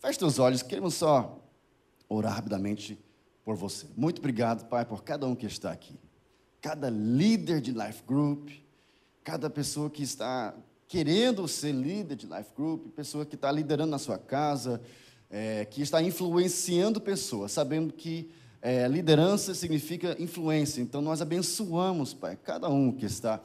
Feche os olhos, queremos só orar rapidamente por você. Muito obrigado, Pai, por cada um que está aqui. Cada líder de life group, cada pessoa que está querendo ser líder de life group, pessoa que está liderando na sua casa, é, que está influenciando pessoas, sabendo que é, liderança significa influência. Então nós abençoamos, Pai, cada um que está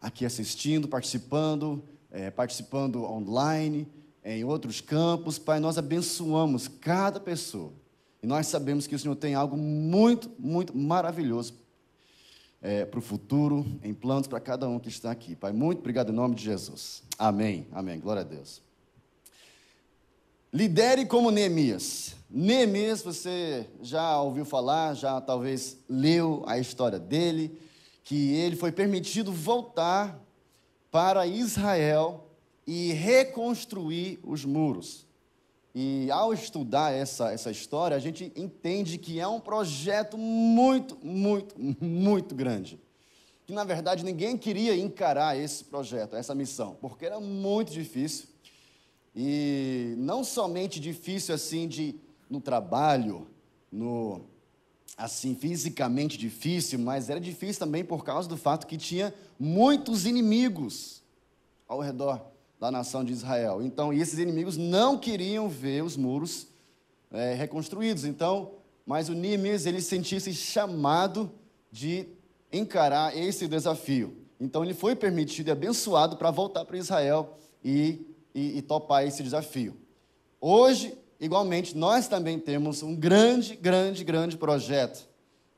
aqui assistindo, participando, é, participando online, é, em outros campos. Pai, nós abençoamos cada pessoa. E nós sabemos que o Senhor tem algo muito, muito maravilhoso é, para o futuro, em planos para cada um que está aqui. Pai, muito obrigado em nome de Jesus. Amém, amém. Glória a Deus. Lidere como Neemias. Neemias, você já ouviu falar, já talvez leu a história dele, que ele foi permitido voltar para Israel e reconstruir os muros. E ao estudar essa, essa história, a gente entende que é um projeto muito, muito, muito grande. Que na verdade ninguém queria encarar esse projeto, essa missão, porque era muito difícil. E não somente difícil assim de no trabalho, no assim fisicamente difícil, mas era difícil também por causa do fato que tinha muitos inimigos ao redor da nação de Israel. Então, esses inimigos não queriam ver os muros é, reconstruídos. Então, mas o Nimes, ele sentia-se chamado de encarar esse desafio. Então, ele foi permitido e abençoado para voltar para Israel e, e, e topar esse desafio. Hoje, igualmente, nós também temos um grande, grande, grande projeto.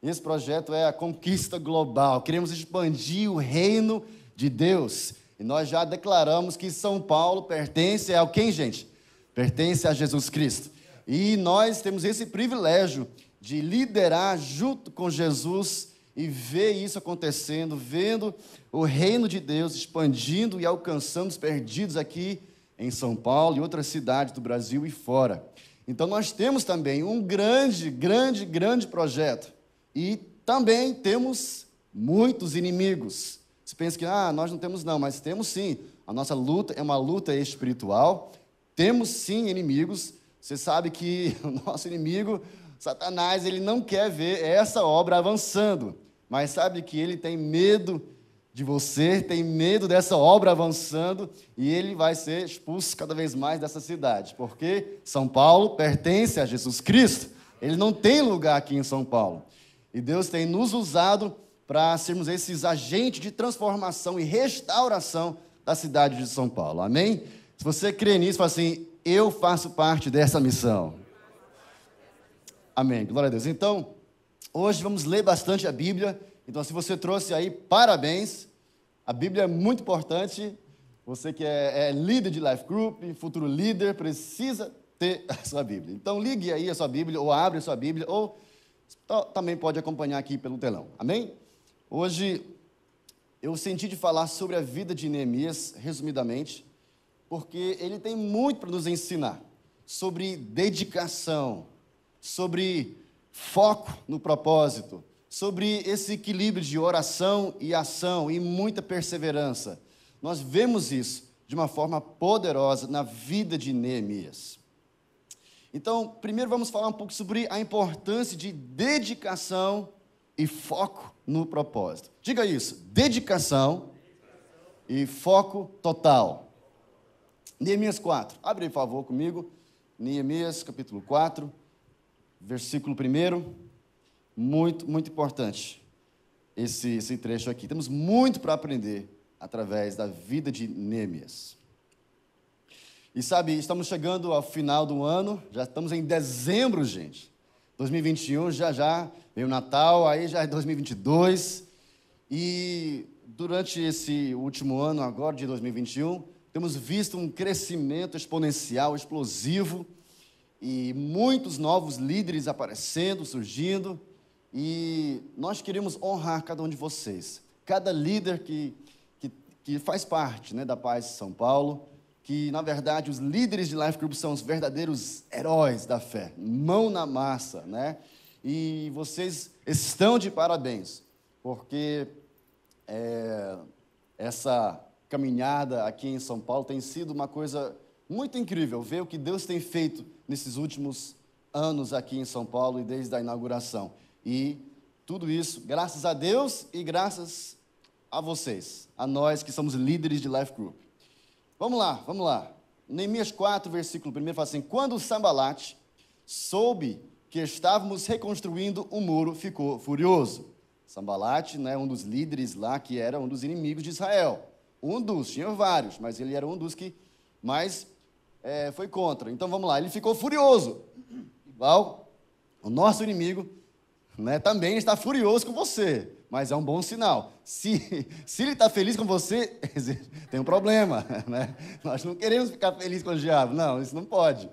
Esse projeto é a conquista global. Queremos expandir o reino de Deus e nós já declaramos que São Paulo pertence a quem, gente? Pertence a Jesus Cristo. E nós temos esse privilégio de liderar junto com Jesus e ver isso acontecendo, vendo o reino de Deus expandindo e alcançando os perdidos aqui em São Paulo e outras cidades do Brasil e fora. Então nós temos também um grande, grande, grande projeto. E também temos muitos inimigos pensa que ah, nós não temos não, mas temos sim. A nossa luta é uma luta espiritual. Temos sim inimigos. Você sabe que o nosso inimigo, Satanás, ele não quer ver essa obra avançando, mas sabe que ele tem medo de você, tem medo dessa obra avançando e ele vai ser expulso cada vez mais dessa cidade, porque São Paulo pertence a Jesus Cristo. Ele não tem lugar aqui em São Paulo. E Deus tem nos usado para sermos esses agentes de transformação e restauração da cidade de São Paulo. Amém? Se você crê nisso, fala assim: eu faço parte dessa missão. Amém. Glória a Deus. Então, hoje vamos ler bastante a Bíblia. Então, se você trouxe aí, parabéns. A Bíblia é muito importante. Você que é, é líder de life group, futuro líder, precisa ter a sua Bíblia. Então, ligue aí a sua Bíblia, ou abre a sua Bíblia, ou também pode acompanhar aqui pelo telão. Amém? Hoje eu senti de falar sobre a vida de Neemias, resumidamente, porque ele tem muito para nos ensinar sobre dedicação, sobre foco no propósito, sobre esse equilíbrio de oração e ação e muita perseverança. Nós vemos isso de uma forma poderosa na vida de Neemias. Então, primeiro vamos falar um pouco sobre a importância de dedicação e foco no propósito. Diga isso: dedicação e foco total. Neemias 4. Abre, por favor, comigo. Neemias, capítulo 4, versículo 1. Muito, muito importante esse, esse trecho aqui. Temos muito para aprender através da vida de Neemias. E sabe, estamos chegando ao final do ano, já estamos em dezembro, gente. 2021 já já veio o Natal, aí já é 2022. E durante esse último ano agora de 2021, temos visto um crescimento exponencial, explosivo e muitos novos líderes aparecendo, surgindo. E nós queremos honrar cada um de vocês, cada líder que, que, que faz parte né, da Paz de São Paulo que na verdade os líderes de Life Group são os verdadeiros heróis da fé, mão na massa, né? E vocês estão de parabéns, porque é, essa caminhada aqui em São Paulo tem sido uma coisa muito incrível ver o que Deus tem feito nesses últimos anos aqui em São Paulo e desde a inauguração. E tudo isso graças a Deus e graças a vocês, a nós que somos líderes de Life Group. Vamos lá, vamos lá. Neemias 4, versículo 1 fala assim: Quando Sambalate soube que estávamos reconstruindo o um muro, ficou furioso. Sambalate, né, um dos líderes lá, que era um dos inimigos de Israel. Um dos, tinha vários, mas ele era um dos que mais é, foi contra. Então vamos lá, ele ficou furioso. Igual o nosso inimigo né, também está furioso com você mas é um bom sinal. Se, se ele está feliz com você, tem um problema, né? Nós não queremos ficar feliz com o diabo, não, isso não pode.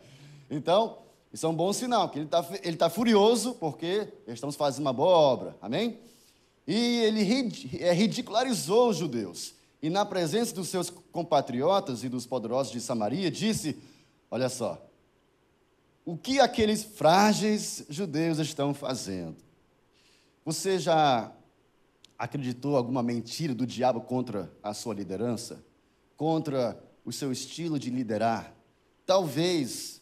Então, isso é um bom sinal, que ele está ele tá furioso porque estamos fazendo uma boa obra, amém? E ele é, ridicularizou os judeus. E na presença dos seus compatriotas e dos poderosos de Samaria, disse: Olha só, o que aqueles frágeis judeus estão fazendo? Você já acreditou alguma mentira do diabo contra a sua liderança, contra o seu estilo de liderar. Talvez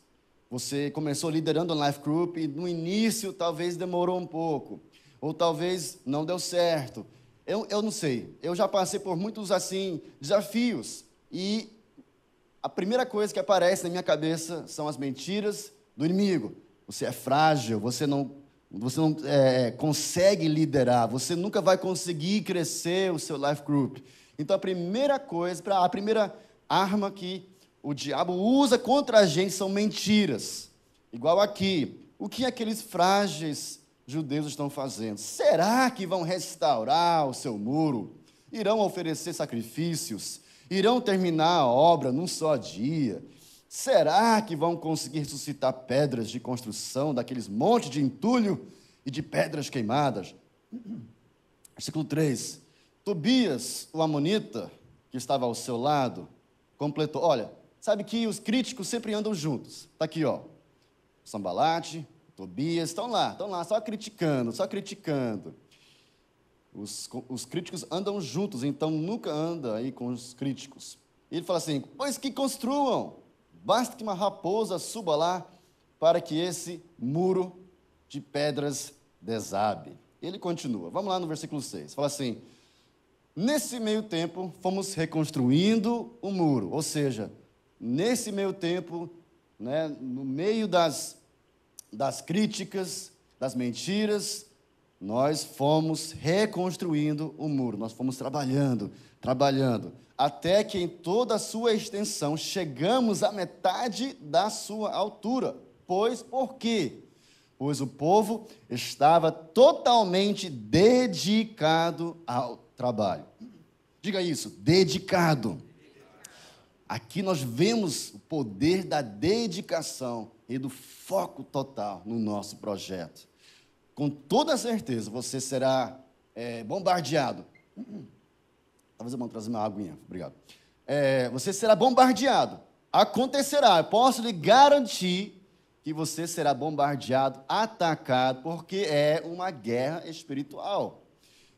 você começou liderando a Life Group e no início talvez demorou um pouco, ou talvez não deu certo. Eu, eu não sei, eu já passei por muitos assim desafios e a primeira coisa que aparece na minha cabeça são as mentiras do inimigo. Você é frágil, você não você não é, é, consegue liderar, você nunca vai conseguir crescer o seu life group. Então a primeira coisa, a primeira arma que o diabo usa contra a gente são mentiras. Igual aqui, o que aqueles frágeis judeus estão fazendo? Será que vão restaurar o seu muro? Irão oferecer sacrifícios? Irão terminar a obra num só dia? Será que vão conseguir suscitar pedras de construção daqueles montes de entulho e de pedras queimadas? Versículo 3. Tobias, o Amonita, que estava ao seu lado, completou. Olha, sabe que os críticos sempre andam juntos. Está aqui, ó. Sambalate, Tobias, estão lá, estão lá, só criticando, só criticando. Os, os, críticos andam juntos, então nunca anda aí com os críticos. ele fala assim: pois que construam, Basta que uma raposa suba lá para que esse muro de pedras desabe. Ele continua. Vamos lá no versículo 6. Fala assim: Nesse meio tempo, fomos reconstruindo o muro. Ou seja, nesse meio tempo, né, no meio das, das críticas, das mentiras, nós fomos reconstruindo o muro. Nós fomos trabalhando, trabalhando até que em toda a sua extensão chegamos à metade da sua altura. Pois por quê? Pois o povo estava totalmente dedicado ao trabalho. Diga isso, dedicado. Aqui nós vemos o poder da dedicação e do foco total no nosso projeto. Com toda certeza você será é, bombardeado Talvez eu mando trazer uma aguinha. Obrigado. É, você será bombardeado. Acontecerá. Eu posso lhe garantir que você será bombardeado, atacado, porque é uma guerra espiritual.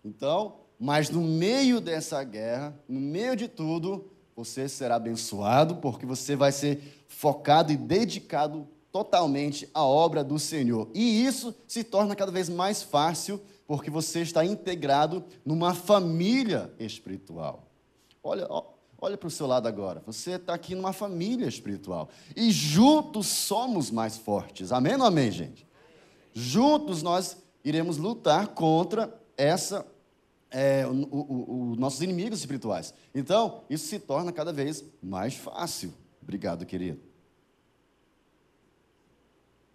Então, mas no meio dessa guerra, no meio de tudo, você será abençoado, porque você vai ser focado e dedicado totalmente à obra do Senhor. E isso se torna cada vez mais fácil porque você está integrado numa família espiritual. Olha, olha para o seu lado agora. Você está aqui numa família espiritual. E juntos somos mais fortes. Amém ou amém, gente? Juntos nós iremos lutar contra essa é, os nossos inimigos espirituais. Então, isso se torna cada vez mais fácil. Obrigado, querido.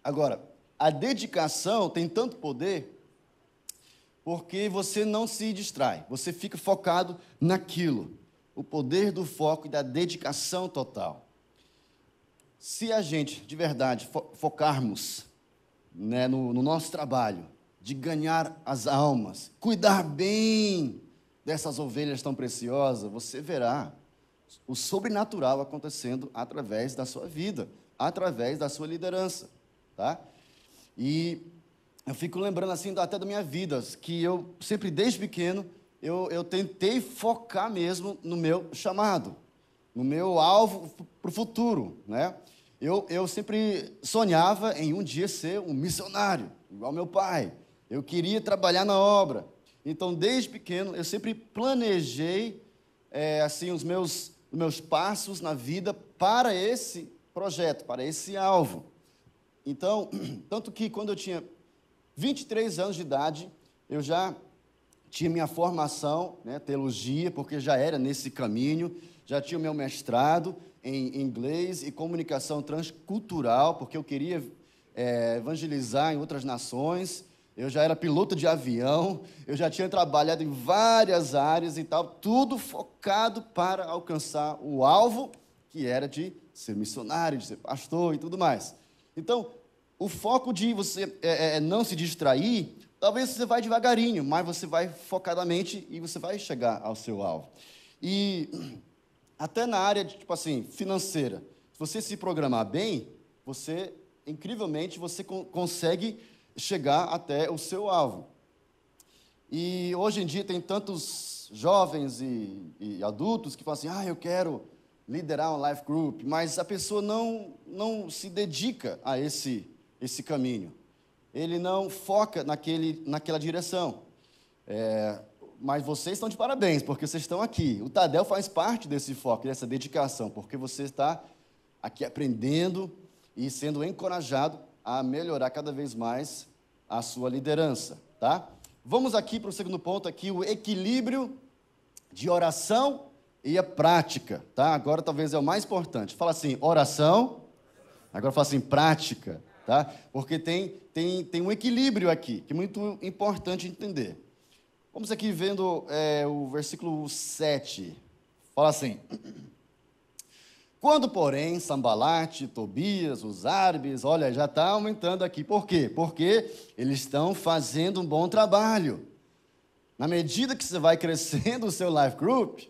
Agora, a dedicação tem tanto poder porque você não se distrai, você fica focado naquilo. O poder do foco e da dedicação total. Se a gente, de verdade, fo focarmos né, no, no nosso trabalho de ganhar as almas, cuidar bem dessas ovelhas tão preciosas, você verá o sobrenatural acontecendo através da sua vida, através da sua liderança, tá? E eu fico lembrando assim até da minha vida, que eu sempre desde pequeno eu, eu tentei focar mesmo no meu chamado, no meu alvo para o futuro, né? Eu, eu sempre sonhava em um dia ser um missionário, igual meu pai. Eu queria trabalhar na obra. Então, desde pequeno, eu sempre planejei é, assim os meus, os meus passos na vida para esse projeto, para esse alvo. Então, tanto que quando eu tinha 23 anos de idade, eu já tinha minha formação, né, teologia, porque já era nesse caminho, já tinha o meu mestrado em inglês e comunicação transcultural, porque eu queria é, evangelizar em outras nações. Eu já era piloto de avião, eu já tinha trabalhado em várias áreas e tal, tudo focado para alcançar o alvo, que era de ser missionário, de ser pastor e tudo mais. Então, o foco de você é, é, é, não se distrair, talvez você vai devagarinho, mas você vai focadamente e você vai chegar ao seu alvo. E até na área de, tipo assim, financeira, se você se programar bem, você, incrivelmente, você consegue chegar até o seu alvo. E hoje em dia tem tantos jovens e, e adultos que falam assim, ah, eu quero liderar um life group, mas a pessoa não, não se dedica a esse esse caminho. Ele não foca naquele, naquela direção. É, mas vocês estão de parabéns, porque vocês estão aqui. O Tadel faz parte desse foco, dessa dedicação, porque você está aqui aprendendo e sendo encorajado a melhorar cada vez mais a sua liderança, tá? Vamos aqui para o segundo ponto aqui, o equilíbrio de oração e a prática, tá? Agora talvez é o mais importante. Fala assim, oração, agora fala assim, prática tá? Porque tem, tem, tem um equilíbrio aqui, que é muito importante entender. Vamos aqui vendo é, o versículo 7. Fala assim: Quando, porém, Sambalate, Tobias, os árabes, olha, já está aumentando aqui. Por quê? Porque eles estão fazendo um bom trabalho. Na medida que você vai crescendo o seu life group,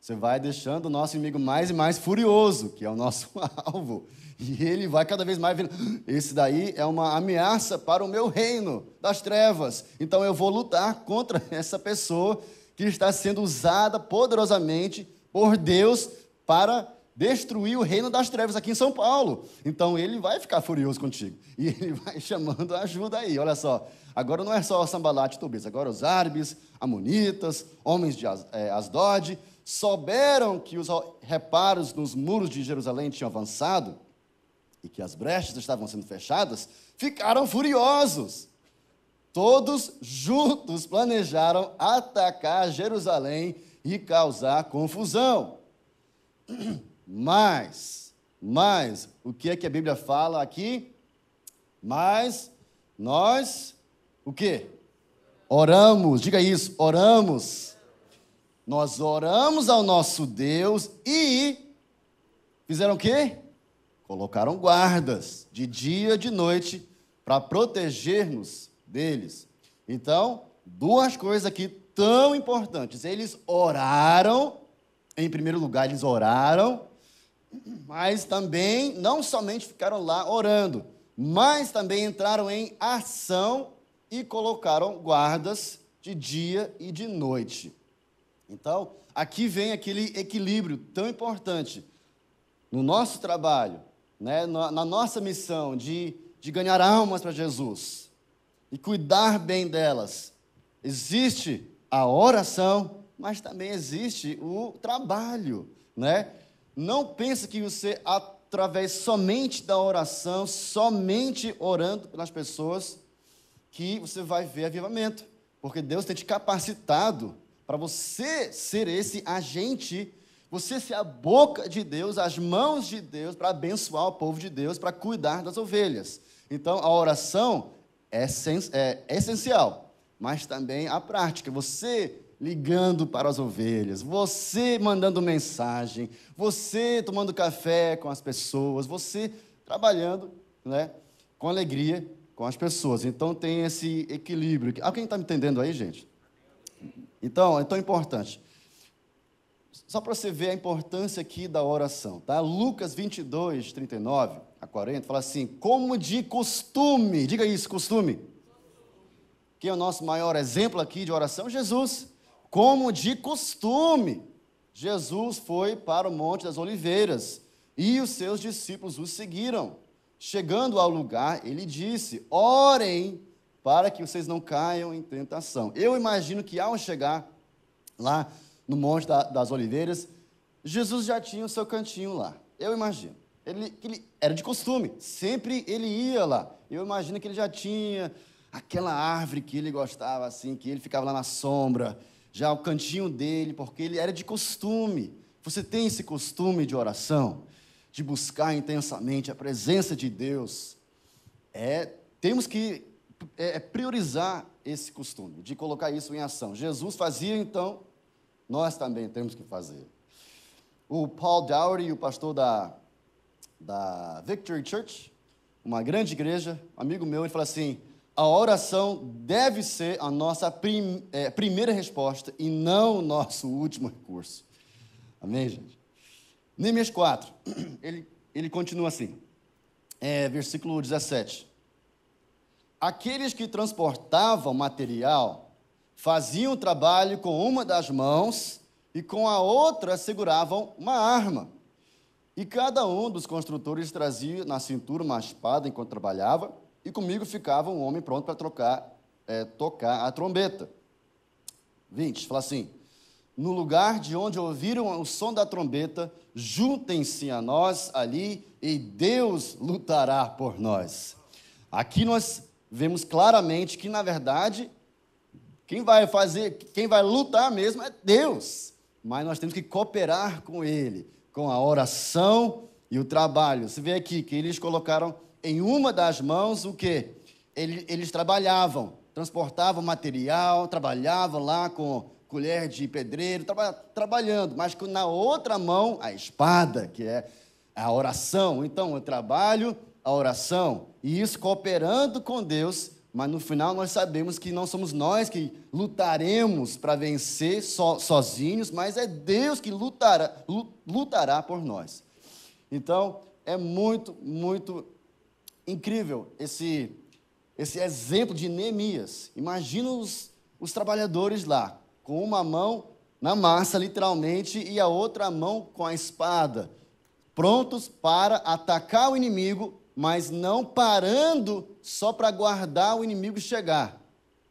você vai deixando o nosso inimigo mais e mais furioso, que é o nosso alvo. E ele vai cada vez mais vendo. Esse daí é uma ameaça para o meu reino das trevas. Então eu vou lutar contra essa pessoa que está sendo usada poderosamente por Deus para destruir o reino das trevas aqui em São Paulo. Então ele vai ficar furioso contigo. E ele vai chamando ajuda aí. Olha só, agora não é só o Sambalate e Tobias, agora os árabes, amonitas, homens de eh, Asdod souberam que os reparos nos muros de Jerusalém tinham avançado e que as brechas estavam sendo fechadas, ficaram furiosos. Todos juntos planejaram atacar Jerusalém e causar confusão. Mas, mas, o que é que a Bíblia fala aqui? Mas nós, o que? Oramos, diga isso, oramos nós oramos ao nosso Deus e fizeram o quê? Colocaram guardas de dia e de noite para proteger-nos deles. Então, duas coisas aqui tão importantes. Eles oraram, em primeiro lugar, eles oraram, mas também não somente ficaram lá orando, mas também entraram em ação e colocaram guardas de dia e de noite. Então, aqui vem aquele equilíbrio tão importante no nosso trabalho, né, na, na nossa missão de, de ganhar almas para Jesus e cuidar bem delas. Existe a oração, mas também existe o trabalho, né? Não pense que você através somente da oração, somente orando pelas pessoas, que você vai ver avivamento, porque Deus tem te capacitado para você ser esse agente, você ser a boca de Deus, as mãos de Deus, para abençoar o povo de Deus, para cuidar das ovelhas. Então, a oração é, é essencial, mas também a prática. Você ligando para as ovelhas, você mandando mensagem, você tomando café com as pessoas, você trabalhando né, com alegria com as pessoas. Então tem esse equilíbrio. Alguém está me entendendo aí, gente? Então, é tão importante. Só para você ver a importância aqui da oração, tá? Lucas 22, 39 a 40, fala assim: como de costume, diga isso, costume. Quem é o nosso maior exemplo aqui de oração? Jesus. Como de costume, Jesus foi para o Monte das Oliveiras e os seus discípulos o seguiram. Chegando ao lugar, ele disse: Orem para que vocês não caiam em tentação. Eu imagino que ao chegar lá no Monte das Oliveiras, Jesus já tinha o seu cantinho lá. Eu imagino. Ele, ele, era de costume, sempre ele ia lá. Eu imagino que ele já tinha aquela árvore que ele gostava, assim, que ele ficava lá na sombra, já o cantinho dele, porque ele era de costume. Você tem esse costume de oração, de buscar intensamente a presença de Deus. É, temos que é, é, priorizar esse costume, de colocar isso em ação. Jesus fazia, então, nós também temos que fazer. O Paul Dowry, o pastor da, da Victory Church, uma grande igreja, um amigo meu, ele fala assim: a oração deve ser a nossa prim, é, primeira resposta e não o nosso último recurso. Amém, gente? Neemias 4, ele, ele continua assim, é, versículo 17. Aqueles que transportavam material faziam o trabalho com uma das mãos e com a outra seguravam uma arma. E cada um dos construtores trazia na cintura uma espada enquanto trabalhava, e comigo ficava um homem pronto para trocar, é, tocar a trombeta. 20, fala assim: No lugar de onde ouviram o som da trombeta, juntem-se a nós ali e Deus lutará por nós. Aqui nós vemos claramente que, na verdade, quem vai fazer, quem vai lutar mesmo é Deus. Mas nós temos que cooperar com Ele, com a oração e o trabalho. Você vê aqui que eles colocaram em uma das mãos o quê? Eles, eles trabalhavam, transportavam material, trabalhavam lá com colher de pedreiro, trabalhando, mas na outra mão a espada, que é a oração. Então, o trabalho a oração e isso cooperando com Deus, mas no final nós sabemos que não somos nós que lutaremos para vencer so, sozinhos, mas é Deus que lutará, lutará por nós. Então, é muito, muito incrível esse, esse exemplo de Neemias. Imagina os, os trabalhadores lá, com uma mão na massa, literalmente, e a outra mão com a espada, prontos para atacar o inimigo mas não parando só para guardar o inimigo chegar.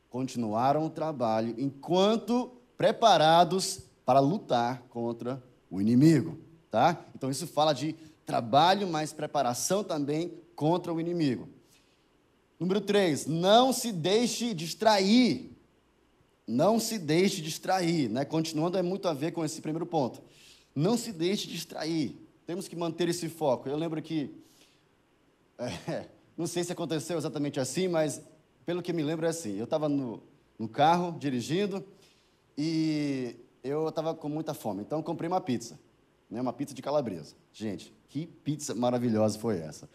Continuaram o trabalho enquanto preparados para lutar contra o inimigo, tá? Então isso fala de trabalho, mas preparação também contra o inimigo. Número 3, não se deixe distrair. Não se deixe distrair, né? Continuando é muito a ver com esse primeiro ponto. Não se deixe distrair. Temos que manter esse foco. Eu lembro que é, não sei se aconteceu exatamente assim, mas pelo que me lembro é assim. Eu estava no, no carro, dirigindo, e eu estava com muita fome. Então, comprei uma pizza, né, uma pizza de calabresa. Gente, que pizza maravilhosa foi essa.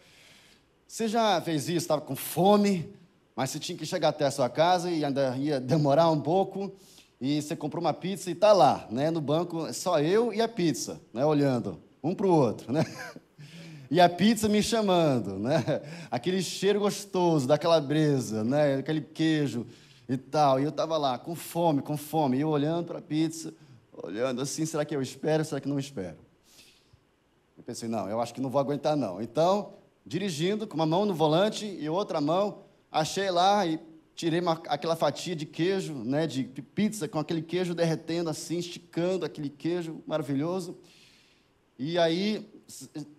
Você já fez isso, estava com fome, mas você tinha que chegar até a sua casa e ainda ia demorar um pouco. E você comprou uma pizza e está lá, né, no banco, só eu e a pizza, né, olhando um para o outro, né? e a pizza me chamando, né? Aquele cheiro gostoso da calabresa, né? Aquele queijo e tal. E eu estava lá, com fome, com fome, e eu olhando para a pizza, olhando assim, será que eu espero, será que não espero? Eu pensei, não, eu acho que não vou aguentar não. Então, dirigindo, com uma mão no volante e outra mão, achei lá e tirei uma, aquela fatia de queijo, né, de pizza, com aquele queijo derretendo assim, esticando aquele queijo maravilhoso. E aí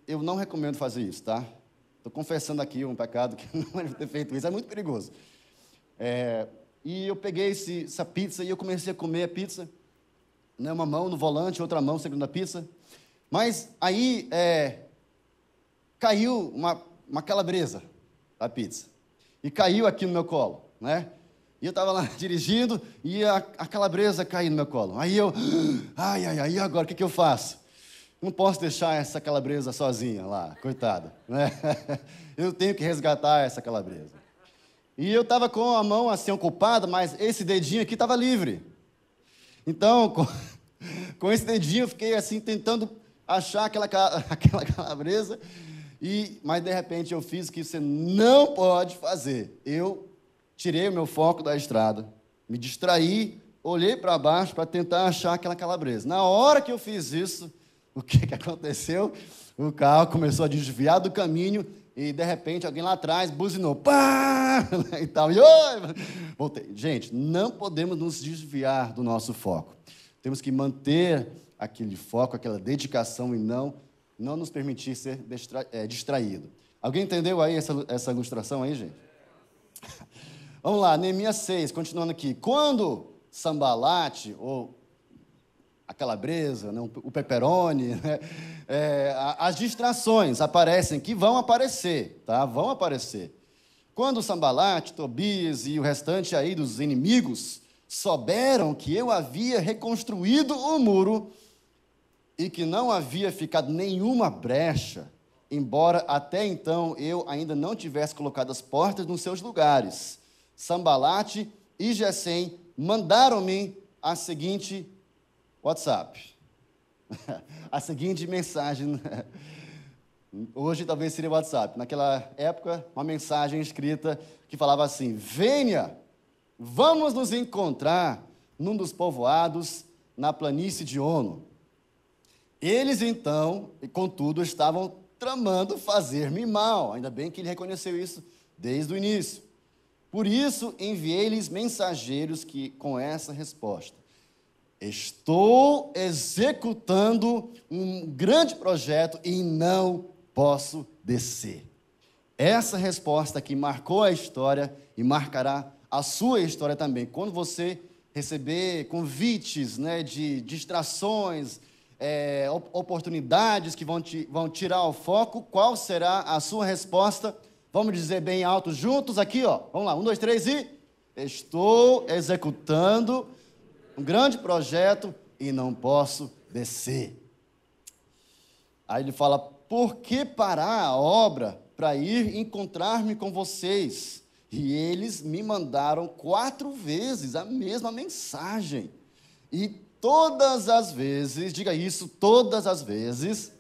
eu não recomendo fazer isso, tá? Estou confessando aqui um pecado que não era é ter feito isso, é muito perigoso. É, e eu peguei esse, essa pizza e eu comecei a comer a pizza, né, uma mão no volante, outra mão segurando a pizza. Mas aí é, caiu uma, uma calabresa da pizza e caiu aqui no meu colo, né? E eu estava lá dirigindo e a, a, calabresa caiu no meu colo. Aí eu, ai, ai, ai, agora o que, que eu faço? não posso deixar essa calabresa sozinha lá, coitada. Né? Eu tenho que resgatar essa calabresa. E eu estava com a mão assim ocupada, mas esse dedinho aqui estava livre. Então, com, com, esse dedinho, eu fiquei assim tentando achar aquela, aquela calabresa. E, mas de repente eu fiz o que você não pode fazer. Eu tirei o meu foco da estrada, me distraí, olhei para baixo para tentar achar aquela calabresa. Na hora que eu fiz isso, o que, que aconteceu? O carro começou a desviar do caminho e de repente alguém lá atrás buzinou, pá! e tal, e oi! Voltei. Gente, não podemos nos desviar do nosso foco. Temos que manter aquele foco, aquela dedicação e não, não nos permitir ser distra é, distraído. Alguém entendeu aí essa, essa ilustração aí, gente? Vamos lá, Neemias 6, continuando aqui. Quando Sambalate, ou a calabresa, né? o pepperoni, né? é, as distrações aparecem, que vão aparecer, tá? Vão aparecer. Quando Sambalat, Tobias e o restante aí dos inimigos souberam que eu havia reconstruído o muro e que não havia ficado nenhuma brecha, embora até então eu ainda não tivesse colocado as portas nos seus lugares, Sambalate e Gesem mandaram-me a seguinte WhatsApp. A seguinte mensagem. Né? Hoje talvez seria WhatsApp. Naquela época, uma mensagem escrita que falava assim: Venha, vamos nos encontrar num dos povoados na planície de Ono. Eles então, e contudo, estavam tramando fazer-me mal. Ainda bem que ele reconheceu isso desde o início. Por isso enviei-lhes mensageiros que com essa resposta: Estou executando um grande projeto e não posso descer. Essa resposta que marcou a história e marcará a sua história também. Quando você receber convites né, de distrações, é, oportunidades que vão, te, vão tirar o foco, qual será a sua resposta? Vamos dizer bem alto juntos aqui, ó. Vamos lá, um, dois, três e. Estou executando um grande projeto e não posso descer. Aí ele fala: Por que parar a obra para ir encontrar-me com vocês? E eles me mandaram quatro vezes a mesma mensagem. E todas as vezes, diga isso, todas as vezes,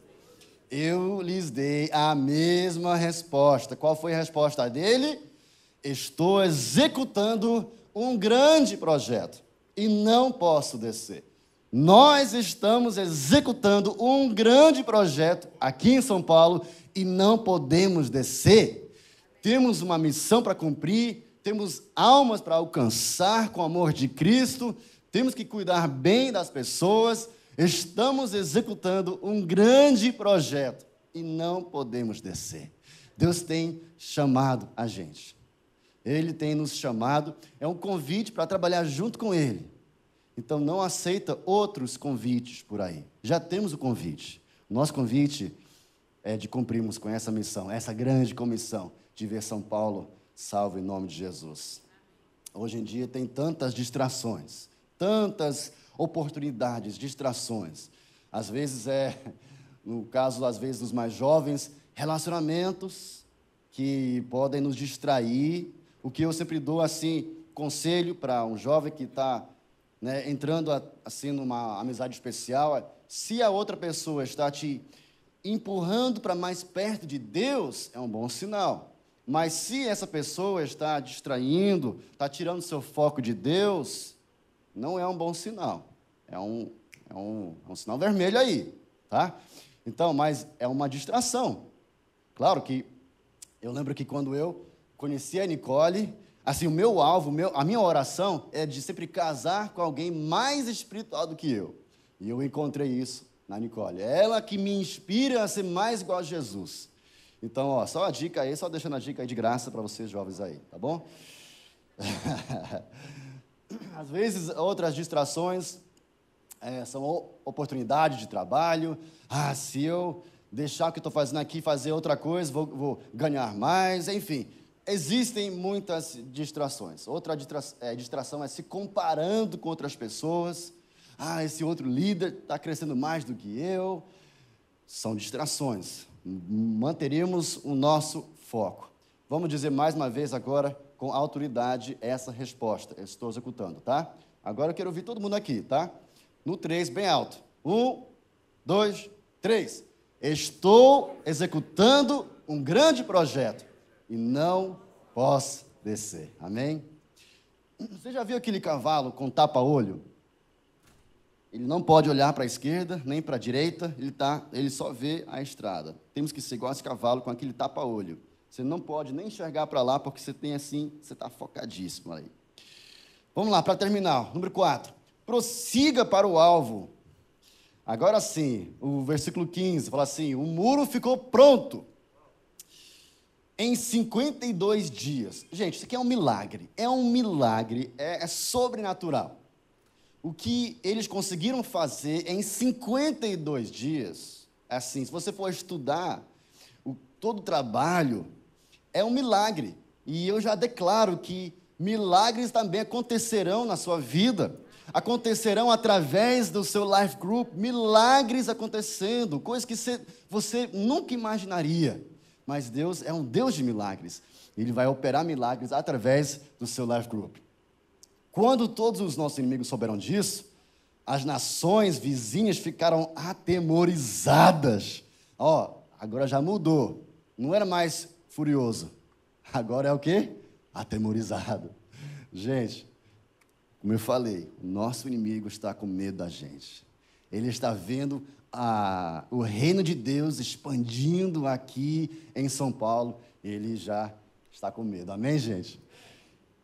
eu lhes dei a mesma resposta. Qual foi a resposta dele? Estou executando um grande projeto e não posso descer. Nós estamos executando um grande projeto aqui em São Paulo e não podemos descer. Temos uma missão para cumprir, temos almas para alcançar com o amor de Cristo, temos que cuidar bem das pessoas. Estamos executando um grande projeto e não podemos descer. Deus tem chamado a gente. Ele tem nos chamado, é um convite para trabalhar junto com Ele. Então não aceita outros convites por aí. Já temos o convite. nosso convite é de cumprirmos com essa missão, essa grande comissão de ver São Paulo salvo em nome de Jesus. Hoje em dia tem tantas distrações, tantas oportunidades, distrações. Às vezes é, no caso às vezes dos mais jovens, relacionamentos que podem nos distrair o que eu sempre dou assim conselho para um jovem que está né, entrando a, assim numa amizade especial, é, se a outra pessoa está te empurrando para mais perto de Deus, é um bom sinal. Mas se essa pessoa está distraindo, está tirando seu foco de Deus, não é um bom sinal. É um, é um, é um sinal vermelho aí, tá? Então, mas é uma distração. Claro que eu lembro que quando eu conheci a Nicole. Assim, o meu alvo, meu, a minha oração é de sempre casar com alguém mais espiritual do que eu. E eu encontrei isso na Nicole. É ela que me inspira a ser mais igual a Jesus. Então, ó, só a dica aí, só deixando a dica aí de graça para vocês jovens aí, tá bom? Às vezes, outras distrações é, são oportunidade de trabalho. Ah, se eu deixar o que estou fazendo aqui fazer outra coisa, vou, vou ganhar mais, enfim. Existem muitas distrações. Outra é, distração é se comparando com outras pessoas. Ah, esse outro líder está crescendo mais do que eu. São distrações. Manteríamos o nosso foco. Vamos dizer mais uma vez agora, com autoridade, essa resposta. Eu estou executando, tá? Agora eu quero ouvir todo mundo aqui, tá? No 3, bem alto. Um, dois, três. Estou executando um grande projeto e não posso descer. Amém? Você já viu aquele cavalo com tapa-olho? Ele não pode olhar para a esquerda nem para a direita, ele, tá, ele só vê a estrada. Temos que ser igual esse cavalo com aquele tapa-olho. Você não pode nem enxergar para lá, porque você tem assim, você está focadíssimo aí. Vamos lá, para terminar. Número 4. Prossiga para o alvo. Agora sim, o versículo 15 fala assim: o muro ficou pronto em 52 dias. Gente, isso aqui é um milagre. É um milagre, é, é, sobrenatural. O que eles conseguiram fazer em 52 dias, é assim, se você for estudar o, todo o trabalho, é um milagre. E eu já declaro que milagres também acontecerão na sua vida. Acontecerão através do seu life group, milagres acontecendo, coisas que você, você nunca imaginaria. Mas Deus é um Deus de milagres. Ele vai operar milagres através do seu life group. Quando todos os nossos inimigos souberam disso, as nações vizinhas ficaram atemorizadas. Ó, oh, agora já mudou. Não era mais furioso. Agora é o quê? Atemorizado. Gente, como eu falei, o nosso inimigo está com medo da gente. Ele está vendo a, o reino de Deus expandindo aqui em São Paulo, ele já está com medo. Amém, gente?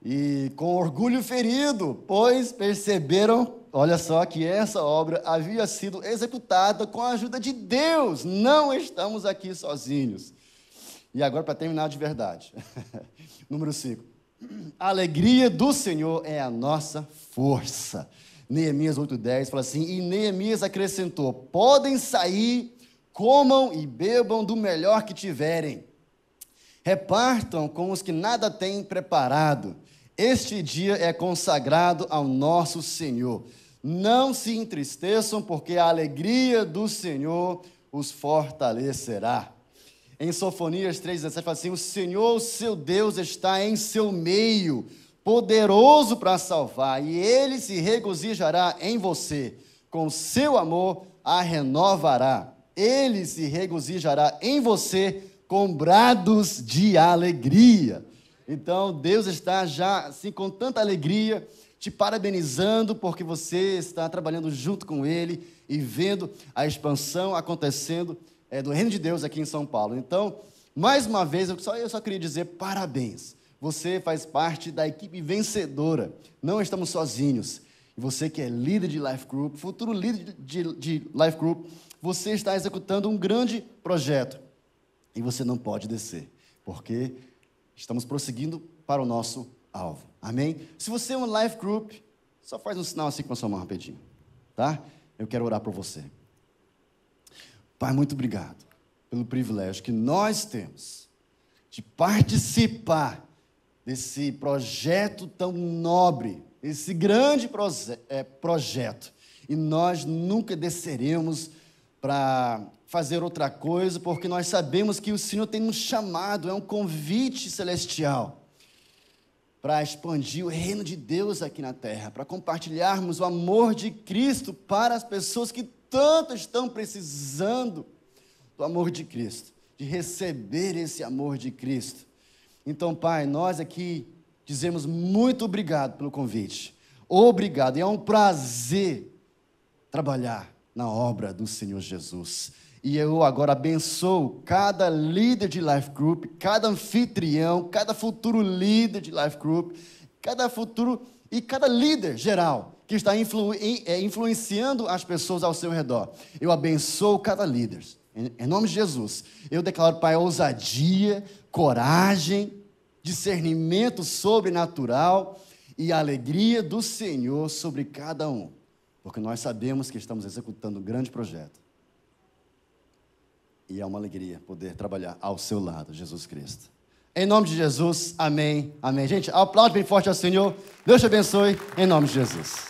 E com orgulho ferido, pois perceberam, olha só, que essa obra havia sido executada com a ajuda de Deus, não estamos aqui sozinhos. E agora, para terminar de verdade, número 5. A alegria do Senhor é a nossa força. Neemias 8,10 fala assim: E Neemias acrescentou: Podem sair, comam e bebam do melhor que tiverem. Repartam com os que nada têm preparado. Este dia é consagrado ao nosso Senhor. Não se entristeçam, porque a alegria do Senhor os fortalecerá. Em Sofonias 3,17 fala assim: O Senhor, seu Deus, está em seu meio poderoso para salvar, e ele se regozijará em você, com seu amor a renovará. Ele se regozijará em você com brados de alegria. Então, Deus está já assim com tanta alegria, te parabenizando porque você está trabalhando junto com Ele e vendo a expansão acontecendo é, do reino de Deus aqui em São Paulo. Então, mais uma vez, eu só, eu só queria dizer parabéns você faz parte da equipe vencedora. Não estamos sozinhos. E você que é líder de Life Group, futuro líder de, de Life Group, você está executando um grande projeto. E você não pode descer, porque estamos prosseguindo para o nosso alvo. Amém? Se você é um Life Group, só faz um sinal assim com a sua mão rapidinho, tá? Eu quero orar por você. Pai, muito obrigado pelo privilégio que nós temos de participar desse projeto tão nobre, esse grande é, projeto. E nós nunca desceremos para fazer outra coisa, porque nós sabemos que o Senhor tem um chamado, é um convite celestial para expandir o reino de Deus aqui na terra, para compartilharmos o amor de Cristo para as pessoas que tanto estão precisando do amor de Cristo, de receber esse amor de Cristo. Então, Pai, nós aqui dizemos muito obrigado pelo convite. Obrigado. E é um prazer trabalhar na obra do Senhor Jesus. E eu agora abençoo cada líder de Life Group, cada anfitrião, cada futuro líder de Life Group, cada futuro e cada líder geral que está influ, é, influenciando as pessoas ao seu redor. Eu abençoo cada líder. Em, em nome de Jesus, eu declaro, Pai, ousadia, coragem, discernimento sobrenatural e alegria do Senhor sobre cada um, porque nós sabemos que estamos executando um grande projeto. E é uma alegria poder trabalhar ao seu lado, Jesus Cristo. Em nome de Jesus, amém, amém. Gente, aplaude bem forte ao Senhor. Deus te abençoe, em nome de Jesus.